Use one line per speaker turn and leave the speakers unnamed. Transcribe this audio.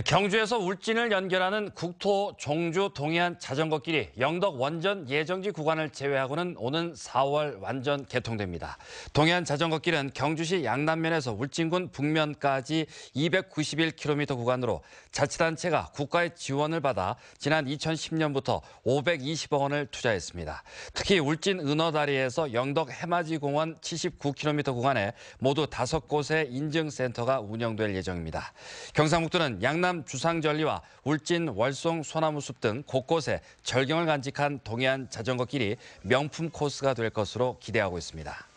경주에서 울진을 연결하는 국토 종주 동해안 자전거길이 영덕 원전 예정지 구간을 제외하고는 오는 4월 완전 개통됩니다. 동해안 자전거길은 경주시 양남면에서 울진군 북면까지 291km 구간으로 자치단체가 국가의 지원을 받아 지난 2010년부터 520억 원을 투자했습니다. 특히 울진 은어다리에서 영덕 해맞이공원 79km 구간에 모두 5곳의 인증센터가 운영될 예정입니다. 경상북도는 양 경남 주상절리와 울진 월송 소나무숲 등 곳곳에 절경을 간직한 동해안 자전거길이 명품 코스가 될 것으로 기대하고 있습니다.